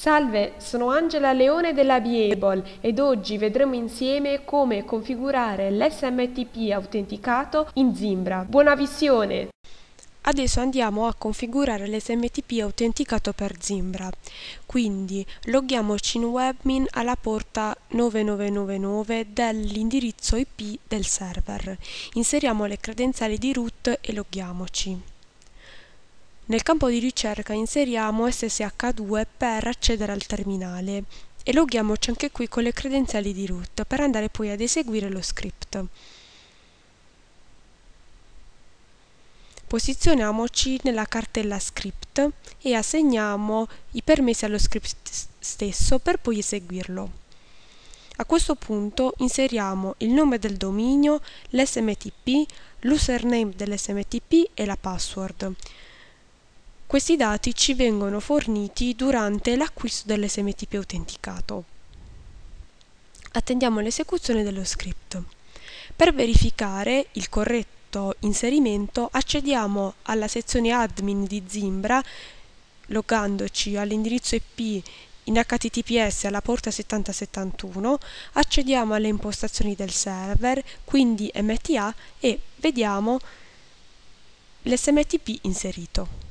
Salve, sono Angela Leone della Biebol ed oggi vedremo insieme come configurare l'SMTP autenticato in Zimbra. Buona visione! Adesso andiamo a configurare l'SMTP autenticato per Zimbra. Quindi loghiamoci in Webmin alla porta 9999 dell'indirizzo IP del server. Inseriamo le credenziali di root e loghiamoci. Nel campo di ricerca inseriamo SSH2 per accedere al terminale e loghiamoci anche qui con le credenziali di root per andare poi ad eseguire lo script. Posizioniamoci nella cartella script e assegniamo i permessi allo script stesso per poi eseguirlo. A questo punto inseriamo il nome del dominio, l'SMTP, l'username dell'SMTP e la password. Questi dati ci vengono forniti durante l'acquisto dell'SMTP autenticato. Attendiamo l'esecuzione dello script. Per verificare il corretto inserimento accediamo alla sezione admin di Zimbra logandoci all'indirizzo IP in HTTPS alla porta 7071 accediamo alle impostazioni del server, quindi MTA e vediamo l'SMTP inserito.